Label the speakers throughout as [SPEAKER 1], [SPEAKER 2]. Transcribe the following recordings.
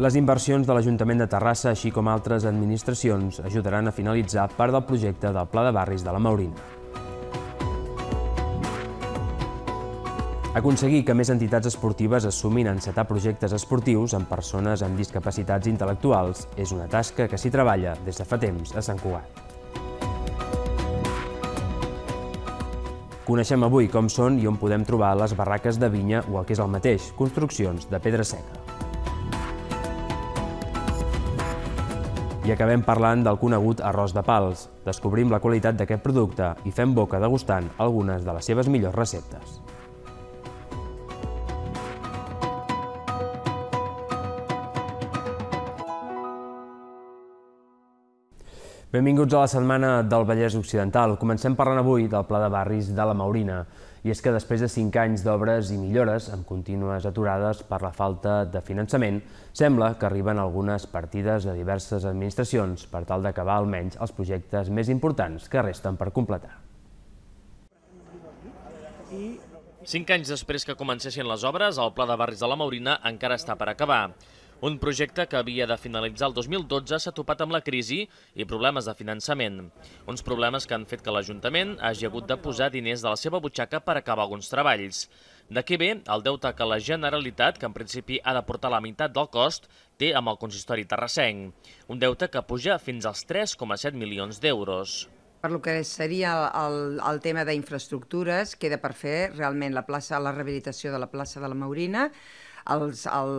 [SPEAKER 1] Les inversions de l'Ajuntament de Terrassa, així com altres administracions, ajudaran a finalitzar part del projecte del Pla de Barris de la Maurina. Aconseguir que més entitats esportives assumin encetar projectes esportius amb persones amb discapacitats intel·lectuals és una tasca que s'hi treballa des de fa temps a Sant Cugat. Coneixem avui com són i on podem trobar les barraques de vinya o el que és el mateix, construccions de pedra seca. acabem parlant del conegut arròs de pals. Descobrim la qualitat d'aquest producte i fem boca degustant algunes de les seves millors receptes. Benvinguts a la Setmana del Vallès Occidental. Comencem parlant avui del Pla de Barris de la Maurina i és que després de cinc anys d'obres i millores, amb contínues aturades per la falta de finançament, sembla que arriben algunes partides de diverses administracions per tal d'acabar almenys els projectes més importants que resten per completar.
[SPEAKER 2] Cinc anys després que comencessin les obres, el Pla de Barris de la Maurina encara està per acabar. Un projecte que havia de finalitzar el 2012 s'ha topat amb la crisi i problemes de finançament. Uns problemes que han fet que l'Ajuntament hagi hagut de posar diners de la seva butxaca per acabar alguns treballs. D'aquí ve el deute que la Generalitat, que en principi ha de portar la meitat del cost, té amb el consistori terrassenc. Un deute que puja fins als 3,7 milions d'euros.
[SPEAKER 3] Per lo que seria el, el, tema d'infraestructures, queda per fer realment la plaça la rehabilitació de la plaça de la Maurina, els, el,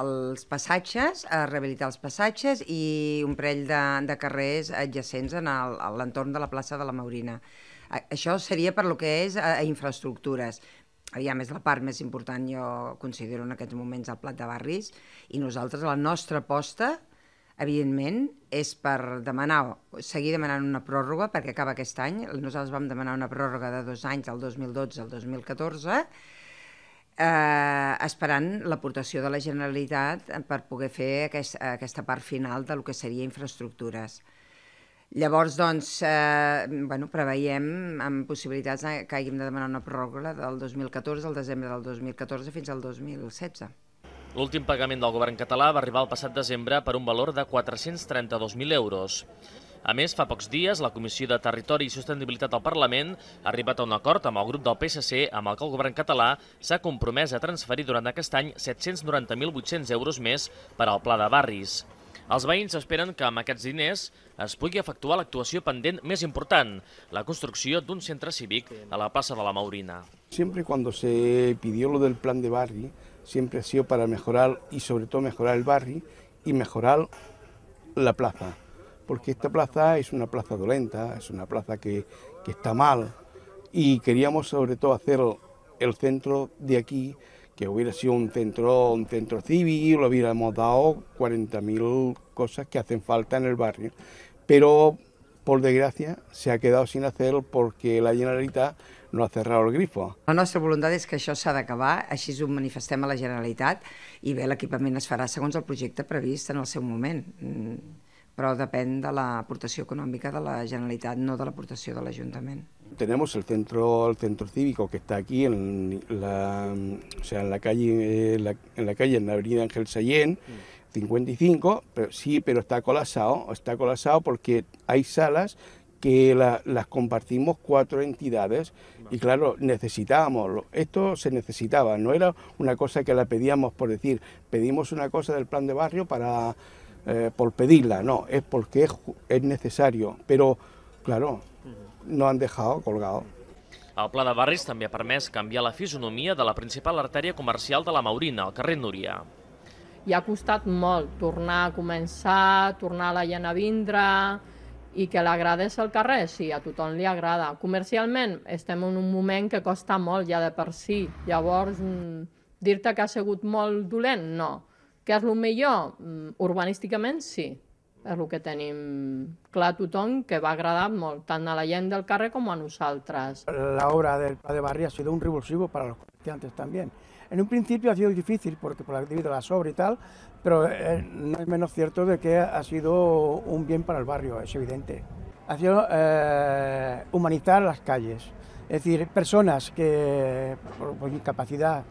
[SPEAKER 3] els passatges, a rehabilitar els passatges i un parell de, de carrers adjacents en el, a l'entorn de la plaça de la Maurina. A, això seria per lo que és a, a infraestructures. Aviam, més la part més important, jo considero en aquests moments el plat de barris, i nosaltres la nostra aposta, evidentment, és per demanar, seguir demanant una pròrroga, perquè acaba aquest any, nosaltres vam demanar una pròrroga de dos anys, el 2012 al 2014, eh, esperant l'aportació de la Generalitat eh, per poder fer aquest, aquesta part final del que seria infraestructures. Llavors, doncs, eh, bueno, preveiem amb possibilitats que haguem de demanar una pròrroga del 2014, al desembre del 2014 fins al 2016.
[SPEAKER 2] L'últim pagament del govern català va arribar el passat desembre per un valor de 432.000 euros. A més, fa pocs dies, la Comissió de Territori i Sostenibilitat del Parlament ha arribat a un acord amb el grup del PSC amb el que el govern català s'ha compromès a transferir durant aquest any 790.800 euros més per al Pla de Barris. Els veïns esperen que amb aquests diners es pugui efectuar l'actuació pendent més important, la construcció d'un centre cívic a la plaça de la Maurina.
[SPEAKER 4] Siempre cuando se pidió lo del plan de barri, siempre ha sido para mejorar y sobre todo mejorar el barri y mejorar la plaza porque esta plaza es una plaza dolenta, es una plaza que, que está mal y queríamos sobre todo hacer el centro de aquí, que hubiera sido un centro, un centro civil, lo hubiéramos dado 40.000 cosas que hacen falta en el barrio, pero por desgracia se ha quedado sin hacer porque la Generalitat no ha cerrado el grifo. La nostra voluntat és que això s'ha
[SPEAKER 3] d'acabar, així ho manifestem a la Generalitat i bé, l'equipament es farà segons el projecte previst en el seu moment. Mm. pero depende de aportación económica de la Generalitat, no de la aportación del Ayuntamiento.
[SPEAKER 4] Tenemos el centro, el centro cívico que está aquí en la, o sea, en la calle, en la, calle, en avenida Ángel Sallén, 55, pero, sí, pero está colasado está colasado porque hay salas que las compartimos cuatro entidades y claro, necesitábamos, esto se necesitaba, no era una cosa que la pedíamos por decir, pedimos una cosa del plan de barrio para eh, por pedirla, no, es porque es, es necesario, però, claro, no han dejado colgado.
[SPEAKER 2] El Pla de Barris també ha permès canviar la fisonomia de la principal artèria comercial de la Maurina, al carrer Núria.
[SPEAKER 5] I ha costat molt tornar a començar, tornar la gent a vindre, i que l'agradés el carrer, sí, a tothom li agrada. Comercialment estem en un moment que costa molt ja de per si, llavors mm, dir-te que ha sigut molt dolent, no. Que és el millor? Mm, urbanísticament, sí. És el que tenim clar tothom, que va agradar molt, tant a la gent del carrer com a nosaltres.
[SPEAKER 6] La obra del Pla de
[SPEAKER 4] Barri ha sido un revulsivo para los comerciantes también. En un principio ha sido difícil, porque por la, actividad la sobra y tal, pero eh, no es menos cierto de que ha sido un bien para el barrio, es evidente. Ha sido eh, humanizar las calles, es decir, personas que por, por incapacidad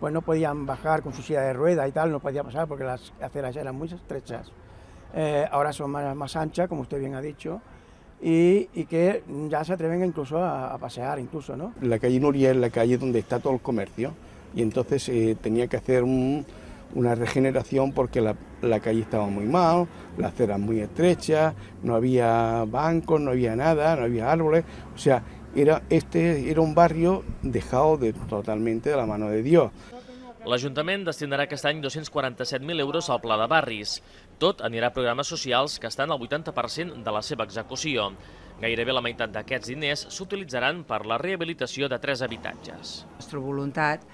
[SPEAKER 4] pues no podían bajar con su silla de ruedas y tal, no podía pasar porque las aceras eran muy estrechas. Eh, ahora son más, más, anchas, como usted bien ha dicho, y, que ya se atreven incluso a, pasear, incluso, ¿no? La calle Nuria es la calle donde está todo el comercio, y entonces eh, tenía que hacer una regeneración porque la, la, calle estaba muy mal, las aceras muy estrechas, no había bancos, no había nada, no había árboles, o sea, era, este era un barrio dejado de, totalmente de la mano de Dios.
[SPEAKER 2] L'Ajuntament destinarà aquest any 247.000 euros al Pla de Barris. Tot anirà a programes socials que estan al 80% de la seva execució. Gairebé la meitat d'aquests diners s'utilitzaran per la rehabilitació de tres habitatges.
[SPEAKER 3] La nostra voluntat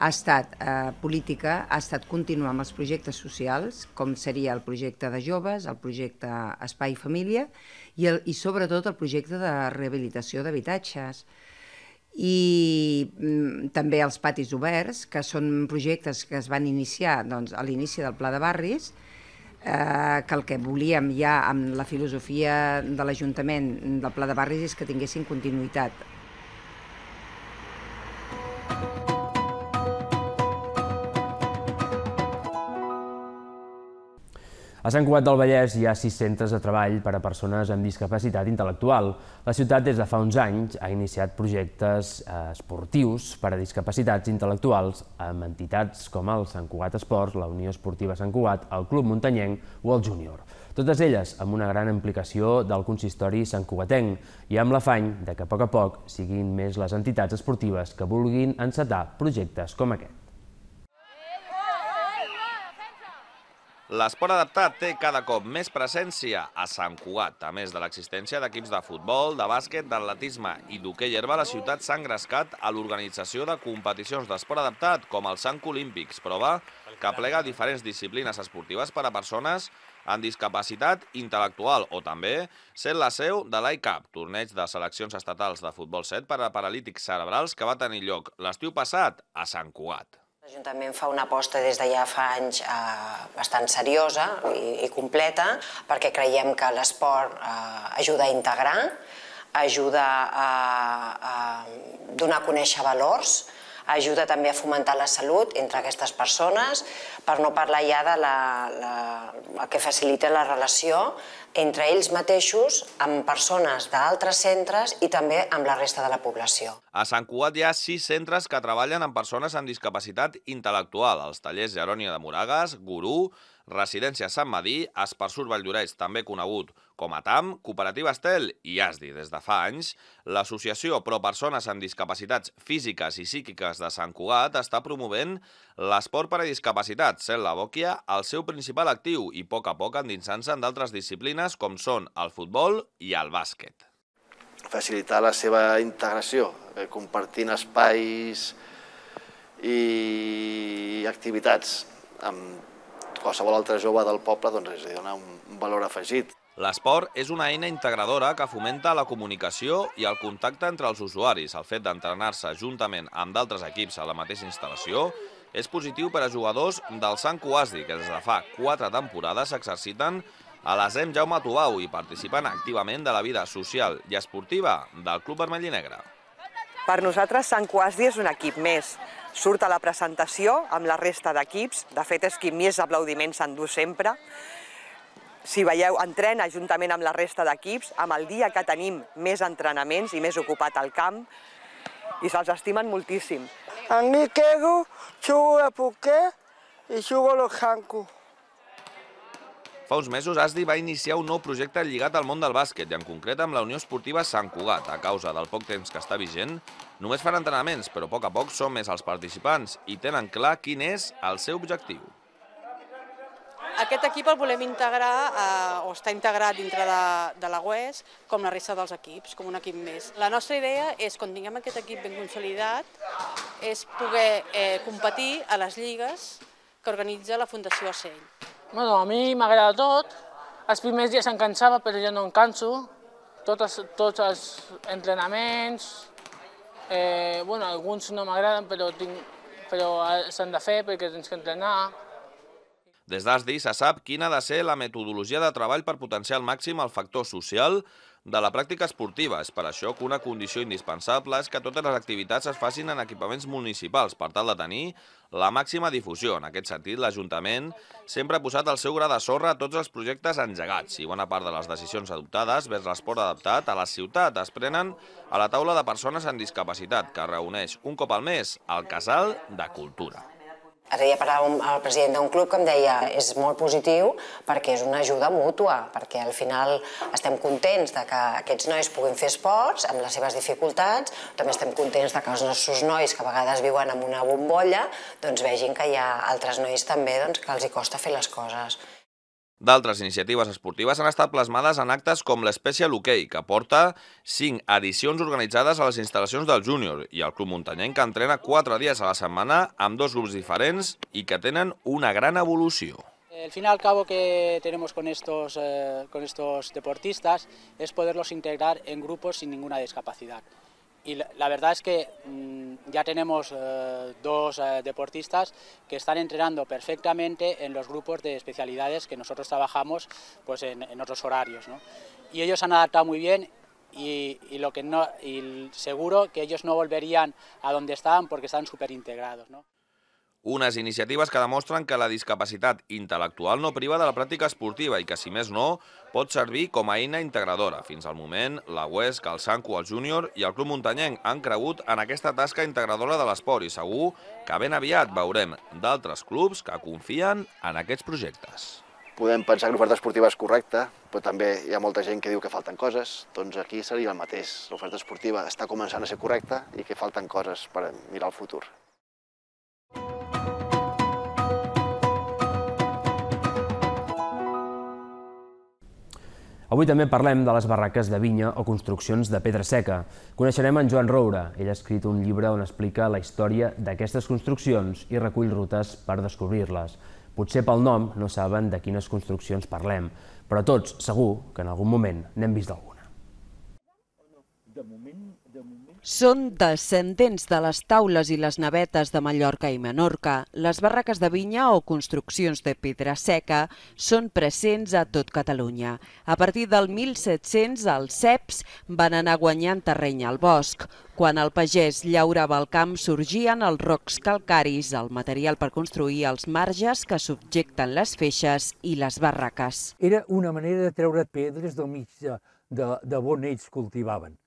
[SPEAKER 3] ha estat eh, política, ha estat continuar amb els projectes socials, com seria el projecte de joves, el projecte Espai Família i, el, i sobretot el projecte de rehabilitació d'habitatges i mm, també els patis oberts, que són projectes que es van iniciar doncs, a l'inici del Pla de Barris, eh, que el que volíem ja amb la filosofia de l'Ajuntament del Pla de Barris és que tinguessin continuïtat.
[SPEAKER 1] A Sant Cugat del Vallès hi ha sis centres de treball per a persones amb discapacitat intel·lectual. La ciutat des de fa uns anys ha iniciat projectes eh, esportius per a discapacitats intel·lectuals amb entitats com el Sant Cugat Esports, la Unió Esportiva Sant Cugat, el Club Muntanyenc o el Júnior. Totes elles amb una gran implicació del consistori santcugatenc i amb l'afany de que a poc a poc siguin més les entitats esportives que vulguin encetar projectes com aquest.
[SPEAKER 7] L'esport adaptat té cada cop més presència a Sant Cugat. A més de l'existència d'equips de futbol, de bàsquet, d'atletisme i d'hoquei herba, la ciutat s'ha engrescat a l'organització de competicions d'esport adaptat, com el Sant Olímpics, prova que plega diferents disciplines esportives per a persones amb discapacitat intel·lectual o també sent la seu de l'ICAP, torneig de seleccions estatals de futbol set per a paralítics cerebrals que va tenir lloc l'estiu passat a Sant Cugat.
[SPEAKER 3] L'Ajuntament fa una aposta des de ja fa anys eh, bastant seriosa i, i completa perquè creiem que l'esport eh, ajuda a integrar, ajuda a, eh, a eh, donar a conèixer valors, ajuda també a fomentar la salut entre aquestes persones, per no parlar ja de la, la, el que facilita la relació entre ells mateixos, amb persones d'altres centres i també amb la resta de la població.
[SPEAKER 7] A Sant Cugat hi ha sis centres que treballen amb persones amb discapacitat intel·lectual, els tallers Gerònia de Moragas, Gurú, Residència Sant Madí, Espersur Valldoreix, també conegut com a TAM, Cooperativa Estel i ASDI des de fa anys, l'Associació Pro Persones amb Discapacitats Físiques i Psíquiques de Sant Cugat està promovent L'esport per a discapacitat, sent eh, la bòquia el seu principal actiu i a poc a poc endinsant-se en d'altres disciplines com són el futbol i el bàsquet.
[SPEAKER 2] Facilitar la seva integració, eh, compartint espais i activitats amb qualsevol altre jove del poble doncs, li dona un valor afegit.
[SPEAKER 7] L'esport és una eina integradora que fomenta la comunicació i el contacte entre els usuaris. El fet d'entrenar-se juntament amb d'altres equips a la mateixa instal·lació és positiu per a jugadors del Sant Coasdi, que des de fa quatre temporades s'exerciten a l'ASEM Jaume Tubau i participen activament de la vida social i esportiva del Club Vermell i Negre.
[SPEAKER 3] Per nosaltres, Sant Coasdi és un equip més. Surt a la presentació amb la resta d'equips, de fet és qui més aplaudiments s'endú sempre, si veieu, entrena juntament amb la resta d'equips, amb el dia que tenim més entrenaments i més ocupat al camp, i se'ls estimen
[SPEAKER 4] moltíssim. A mi quedo, jugo de poquer i jugo a los hanku.
[SPEAKER 7] Fa uns mesos, Asdi va iniciar un nou projecte lligat al món del bàsquet i en concret amb la Unió Esportiva Sant Cugat. A causa del poc temps que està vigent, només fan entrenaments, però a poc a poc són més els participants i tenen clar quin és el seu objectiu.
[SPEAKER 8] Aquest equip el volem integrar eh, o està integrat dintre de, de la
[SPEAKER 5] UES com la resta dels equips, com un equip més. La nostra idea és, quan tinguem aquest equip ben consolidat, és poder eh, competir a les lligues que organitza la Fundació Ocell.
[SPEAKER 2] Bueno, a mi m'agrada tot. Els primers dies em cansava, però jo no em canso. Tots, tots els entrenaments, eh, bueno, alguns no m'agraden, però, tinc, però eh, s'han de fer perquè tens que entrenar.
[SPEAKER 7] Des d'ASDI se sap quina ha de ser la metodologia de treball per potenciar al màxim el factor social de la pràctica esportiva. És per això que una condició indispensable és que totes les activitats es facin en equipaments municipals per tal de tenir la màxima difusió. En aquest sentit, l'Ajuntament sempre ha posat el seu gra de sorra a tots els projectes engegats i bona part de les decisions adoptades vers l'esport adaptat a la ciutat es prenen a la taula de persones amb discapacitat que reuneix un cop al mes al Casal de Cultura.
[SPEAKER 3] Ara ja parlava amb el president d'un club que em deia és molt positiu perquè és una ajuda mútua, perquè al final estem contents de que aquests nois puguin fer esports amb les seves dificultats, també estem contents de que els nostres nois, que a vegades viuen en una bombolla, doncs vegin que hi ha altres nois també doncs, que els hi costa fer les coses.
[SPEAKER 7] D'altres iniciatives esportives han estat plasmades en actes com l'Especial Hockey, que porta cinc edicions organitzades a les instal·lacions del Júnior, i el Club Muntanyenc, que entrena 4 dies a la setmana amb dos grups diferents i que tenen una gran evolució.
[SPEAKER 1] El fin al cabo que tenemos con estos, eh, con estos deportistas es poderlos integrar en grupos sin ninguna discapacidad. y la, verdad es que mm, ya tenemos eh, dos eh, deportistas que están entrenando perfectamente en los grupos de especialidades que nosotros trabajamos pues, en, otros horarios. Y ellos han adaptado muy bien y, lo que no, seguro que ellos no volverían a donde estaban porque están súper integrados. ¿no?
[SPEAKER 7] Unes iniciatives que demostren que la discapacitat intel·lectual no priva de la pràctica esportiva i que, si més no, pot servir com a eina integradora. Fins al moment, la UESC, el Sanco, el Júnior i el Club Muntanyenc han cregut en aquesta tasca integradora de l'esport i segur que ben aviat veurem d'altres clubs que confien en aquests projectes.
[SPEAKER 2] Podem pensar que l'oferta esportiva és correcta, però també hi ha molta gent que diu que falten coses, doncs aquí seria el mateix. L'oferta esportiva està començant a ser correcta i que falten coses per mirar el futur.
[SPEAKER 1] Avui també parlem de les barraques de vinya o construccions de pedra seca. Coneixerem en Joan Roura. Ell ha escrit un llibre on explica la història d'aquestes construccions i recull rutes per descobrir-les. Potser pel nom no saben de quines construccions parlem, però tots, segur, que en algun moment n'hem vist
[SPEAKER 6] alguna de moment, de moment...
[SPEAKER 8] Són descendents de les taules i les navetes de Mallorca i Menorca. Les barraques de vinya o construccions de pedra seca són presents a tot Catalunya. A partir del 1700, els ceps van anar guanyant terreny al bosc. Quan el pagès llaurava el camp, sorgien els rocs calcaris, el material per construir els marges que subjecten
[SPEAKER 6] les feixes i les barraques. Era una manera de treure pedres del mig de, de, de on ells cultivaven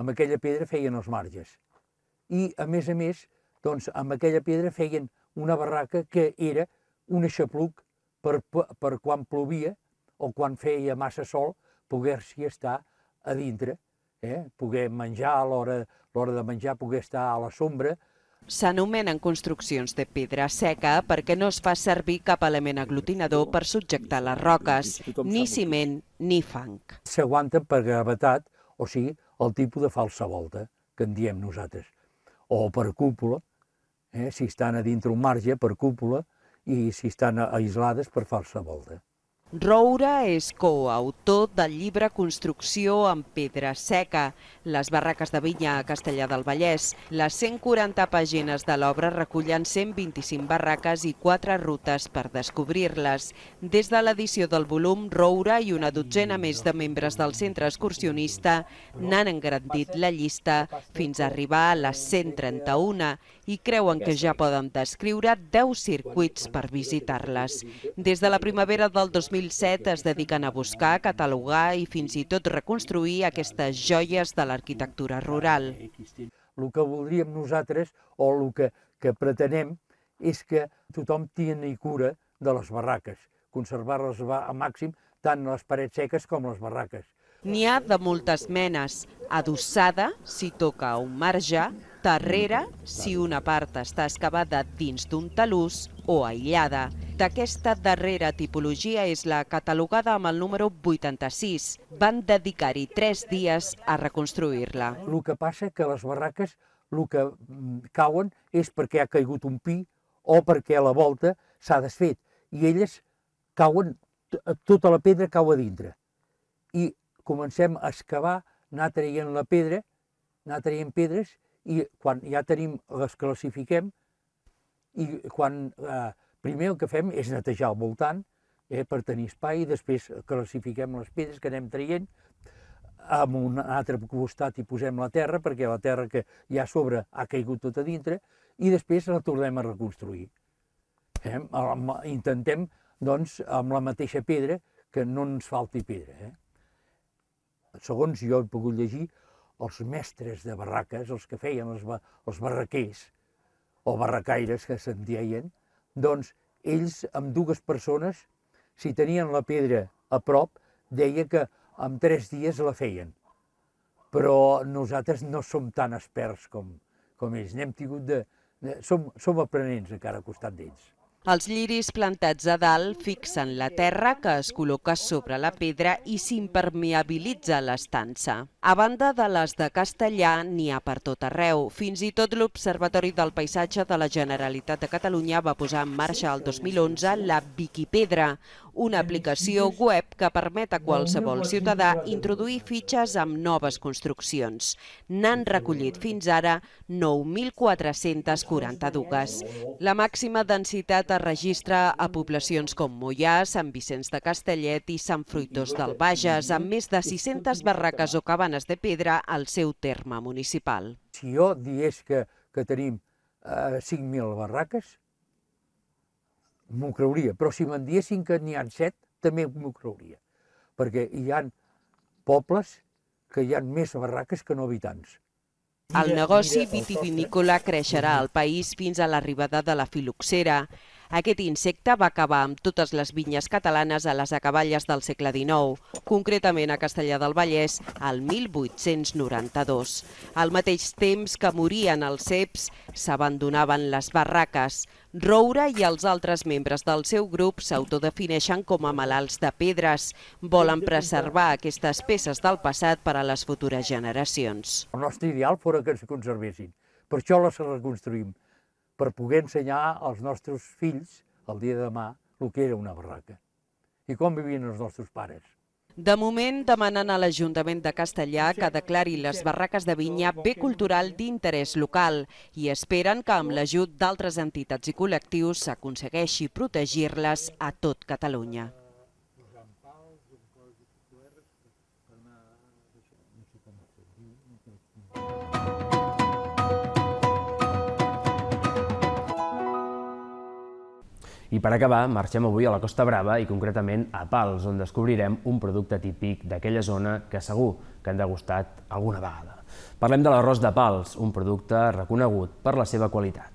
[SPEAKER 6] amb aquella pedra feien els marges. I, a més a més, doncs, amb aquella pedra feien una barraca que era un aixapluc per, per quan plovia o quan feia massa sol poder-s'hi estar a dintre, eh? poder menjar a l'hora de menjar, poder estar a la sombra,
[SPEAKER 8] S'anomenen construccions de pedra seca perquè no es fa servir cap element aglutinador per subjectar les roques, ni ciment ni fang.
[SPEAKER 6] S'aguanten per gravetat, o sigui, el tipus de falsa volta, que en diem nosaltres, o per cúpula, eh, si estan a dintre un marge per cúpula i si estan aislades per falsa volta.
[SPEAKER 8] Roura és coautor del llibre Construcció en pedra seca, les barraques de vinya a Castellà del Vallès. Les 140 pàgines de l'obra recullen 125 barraques i 4 rutes per descobrir-les. Des de l'edició del volum, Roura i una dotzena mm. més de membres del centre excursionista n'han engrandit la llista fins a arribar a les 131 i creuen que ja poden descriure 10 circuits per visitar-les. Des de la primavera del 2020, 2007 es dediquen a buscar, catalogar i fins i tot reconstruir aquestes joies de l'arquitectura rural.
[SPEAKER 6] El que voldríem nosaltres, o el que, que pretenem, és que tothom tingui cura de les barraques, conservar-les a màxim tant les parets seques com les barraques.
[SPEAKER 8] N'hi ha de moltes menes. Adossada, si toca un marge, Terrera, si una part està excavada dins d'un talús o aïllada. D'aquesta darrera tipologia és la catalogada amb el número 86. Van
[SPEAKER 6] dedicar-hi tres dies a reconstruir-la. El que passa que les barraques el que mm, cauen és perquè ha caigut un pi o perquè la volta s'ha desfet. I elles cauen, tota la pedra cau a dintre. I comencem a excavar, anar traient la pedra, anar traient pedres i quan ja tenim, les classifiquem, i quan eh, primer el que fem és netejar al voltant eh, per tenir espai, i després classifiquem les pedres que anem traient, amb un altre costat i posem la terra, perquè la terra que hi ha a sobre ha caigut tot a dintre, i després la tornem a reconstruir. Eh? Intentem, doncs, amb la mateixa pedra, que no ens falti pedra. Eh? Segons jo he pogut llegir, els mestres de barraques, els que feien els, ba els barraquers, o barracaires que se'n deien, doncs ells, amb dues persones, si tenien la pedra a prop, deia que en tres dies la feien. Però nosaltres no som tan experts com, com ells, n'hem tingut de, de... Som, som aprenents a cada costat d'ells.
[SPEAKER 8] Els lliris plantats a dalt fixen la terra que es col·loca sobre la pedra i s'impermeabilitza l'estança. A banda de les de Castellà, n'hi ha per tot arreu. Fins i tot l'Observatori del Paisatge de la Generalitat de Catalunya va posar en marxa el 2011 la Viquipedra, una aplicació web que permet a qualsevol ciutadà introduir fitxes amb noves construccions. N'han recollit fins ara 9.442. La màxima densitat es registra a poblacions com Mollà, Sant Vicenç de Castellet i Sant Fruitós del Bages, amb més de 600 barraques o cabanes de pedra al seu terme municipal.
[SPEAKER 6] Si jo diés que, que tenim eh, 5.000 barraques, m'ho creuria, però si me'n diessin que n'hi ha set, també m'ho creuria, perquè hi han pobles que hi ha més barraques que no habitants. El negoci vitivinícola
[SPEAKER 8] creixerà al país fins a l'arribada de la filoxera aquest insecte va acabar amb totes les vinyes catalanes a les acaballes del segle XIX, concretament a Castellà del Vallès al 1892. Al mateix temps que morien els ceps, s'abandonaven les barraques. Roura i els altres membres del seu grup s'autodefineixen com a malalts de pedres. Volen preservar aquestes peces del passat per a les futures generacions.
[SPEAKER 6] El nostre ideal fora que es conservessin. Per això les reconstruïm per poder ensenyar als nostres fills, el dia de demà, el que era una barraca i com vivien els nostres pares.
[SPEAKER 8] De moment demanen a l'Ajuntament de Castellà que declari les barraques de vinya bé cultural d'interès local i esperen que amb l'ajut d'altres entitats i col·lectius s'aconsegueixi protegir-les a tot Catalunya.
[SPEAKER 1] I per acabar, marxem avui a la Costa Brava i concretament a Pals, on descobrirem un producte típic d'aquella zona que segur que han degustat alguna vegada. Parlem de l'arròs de Pals, un producte reconegut per la seva qualitat.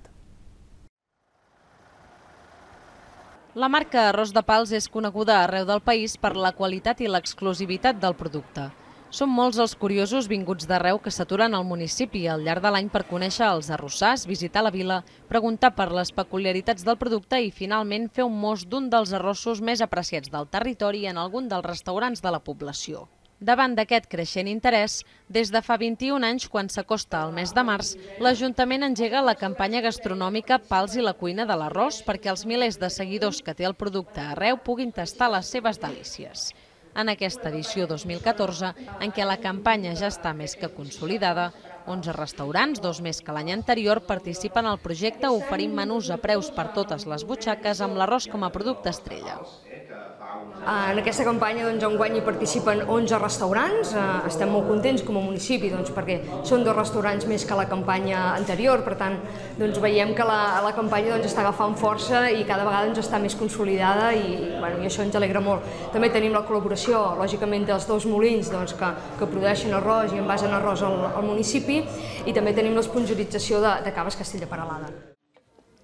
[SPEAKER 5] La marca Arròs de Pals és coneguda arreu del país per la qualitat i l'exclusivitat del producte. Són molts els curiosos vinguts d'arreu que s'aturen al municipi al llarg de l'any per conèixer els arrossars, visitar la vila, preguntar per les peculiaritats del producte i finalment fer un mos d'un dels arrossos més apreciats del territori en algun dels restaurants de la població. Davant d'aquest creixent interès, des de fa 21 anys, quan s'acosta al mes de març, l'Ajuntament engega la campanya gastronòmica Pals i la cuina de l'arròs perquè els milers de seguidors que té el producte arreu puguin tastar les seves delícies en aquesta edició 2014 en què la campanya ja està més que consolidada. 11 restaurants, dos més que l'any anterior, participen al projecte oferint menús a preus per totes les butxaques amb l'arròs com a producte estrella. Ah, en aquesta campanya doncs, guany hi participen 11 restaurants. Ah, estem molt contents com a municipi doncs, perquè són dos restaurants més que la campanya anterior. Per tant, doncs, veiem que la, la campanya doncs, està agafant força i cada vegada doncs, està més consolidada i, bueno, i això ens alegra molt. També tenim la col·laboració, lògicament, dels dos molins doncs, que, que produeixen arròs i envasen arròs al, al municipi i també tenim l'esponjorització de, de Caves Castell de Paralada.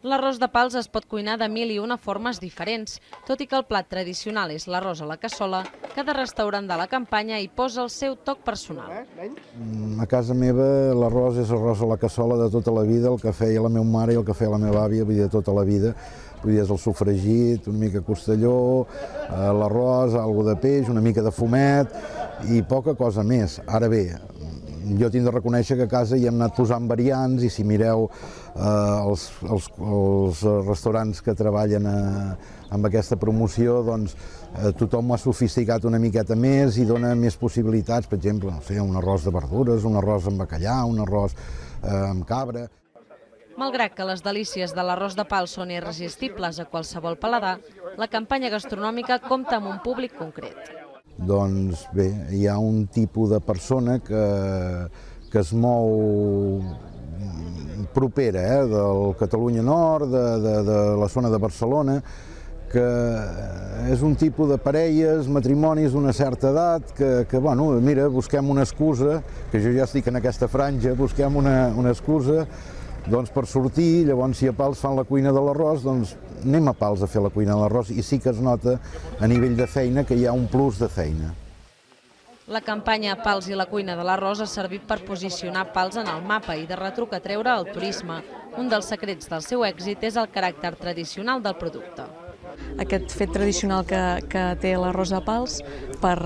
[SPEAKER 5] L'arròs de pals es pot cuinar de mil i una formes diferents, tot i que el plat tradicional és l'arròs a la cassola, cada restaurant de la campanya hi posa el
[SPEAKER 9] seu toc personal. Eh, mm, a casa meva l'arròs és arròs a la cassola de tota la vida, el que feia la meva mare i el que feia la meva àvia, vull dir, de tota la vida. Vull dir, és el sofregit, una mica costelló, eh, l'arròs, alguna de peix, una mica de fumet i poca cosa més. Ara bé, jo tinc de reconèixer que a casa hi hem anat posant variants i si mireu eh, els, els, els restaurants que treballen a, eh, amb aquesta promoció, doncs eh, tothom ho ha sofisticat una miqueta més i dona més possibilitats, per exemple, no sé, un arròs de verdures, un arròs amb bacallà, un arròs eh, amb cabra...
[SPEAKER 5] Malgrat que les delícies de l'arròs de pal són irresistibles a qualsevol paladar, la campanya gastronòmica compta amb un públic concret.
[SPEAKER 9] Doncs bé, hi ha un tipus de persona que, que es mou propera, eh, del Catalunya Nord, de, de, de la zona de Barcelona, que és un tipus de parelles, matrimonis d'una certa edat, que, que, bueno, mira, busquem una excusa, que jo ja estic en aquesta franja, busquem una, una excusa doncs per sortir, llavors si a Pals fan la cuina de l'arròs, doncs anem a Pals a fer la cuina de l'arròs i sí que es nota a nivell de feina que hi ha un plus de feina.
[SPEAKER 5] La campanya Pals i la cuina de l'arròs ha servit per posicionar Pals en el mapa i de retruc atreure el turisme. Un dels secrets del seu èxit és el caràcter tradicional del producte. Aquest fet tradicional que, que té l'arròs a Pals per,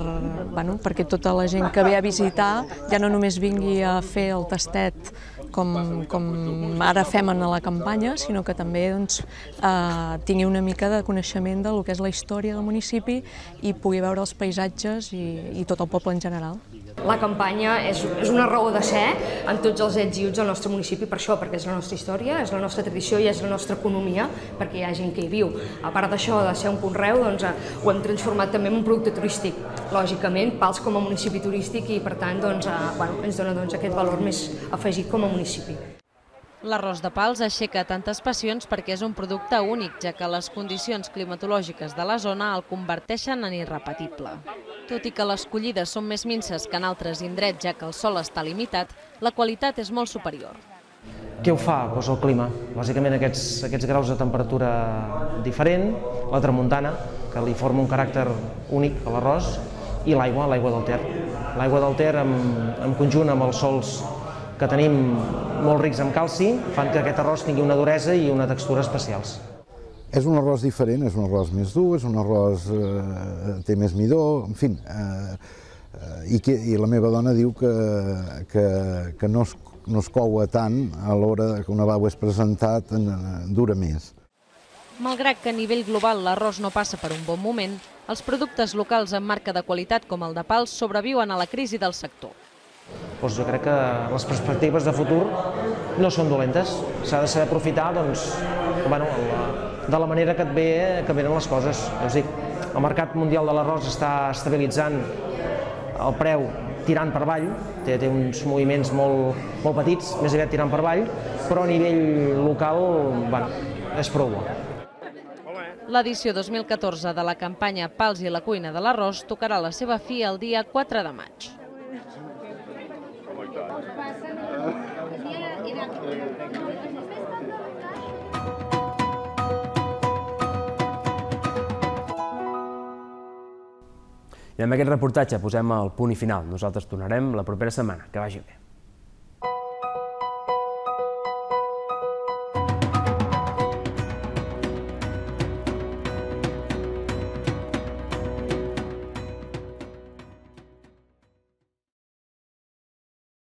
[SPEAKER 5] bueno, perquè tota la gent que ve a visitar ja no només vingui a fer el tastet com, com ara fem en la campanya, sinó que també doncs, eh, tingui una mica de coneixement del que és la història del municipi i pugui veure els paisatges i, i tot el poble en general. La campanya és, és una raó de ser en tots els ets i uts del nostre municipi per això, perquè és la nostra història, és la nostra tradició i és la nostra economia, perquè hi ha gent que hi viu. A part d'això, de ser un conreu, doncs, eh, ho hem transformat també en un producte turístic. Lògicament, Pals com a municipi turístic i, per tant, doncs, eh, bueno, ens dona doncs, aquest valor més afegit com a municipi. L'arròs de pals aixeca tantes passions perquè és un producte únic, ja que les condicions climatològiques de la zona el converteixen en irrepetible. Tot i que les collides són més minces que en altres indrets, ja que el sol està limitat, la qualitat és molt superior.
[SPEAKER 8] Què ho fa?
[SPEAKER 1] Doncs el clima. Bàsicament aquests, aquests graus de temperatura diferent, la tramuntana, que li forma un caràcter únic a l'arròs, i l'aigua, l'aigua del Ter. L'aigua del Ter, en, en conjunt amb els sols que tenim molt rics en calci, fan que aquest arròs tingui una duresa i una textura especials.
[SPEAKER 9] És un arròs diferent, és un arròs més dur, és un arròs... Eh, té més midó, en fi. Eh, eh, i, que, I la meva dona diu que, que, que no, es, no es coua tant a l'hora que un alau és presentat, en, eh, dura més.
[SPEAKER 5] Malgrat que a nivell global l'arròs no passa per un bon moment, els productes locals amb marca de qualitat com el de Pals sobreviuen a la crisi del sector.
[SPEAKER 1] Doncs jo crec que les perspectives de futur no són dolentes. S'ha de saber aprofitar doncs, bueno, de la manera que et ve, eh, que venen les coses. És dir, el mercat mundial de l'arròs està estabilitzant el preu tirant per avall, té, té uns moviments molt, molt petits, més aviat tirant per avall, però a nivell local, bueno, és prou bo.
[SPEAKER 5] L'edició 2014 de la campanya Pals i la cuina de l'arròs tocarà la seva fi el dia 4 de maig.
[SPEAKER 1] I amb aquest reportatge posem el punt i final. Nosaltres tornarem la propera setmana. Que vagi bé.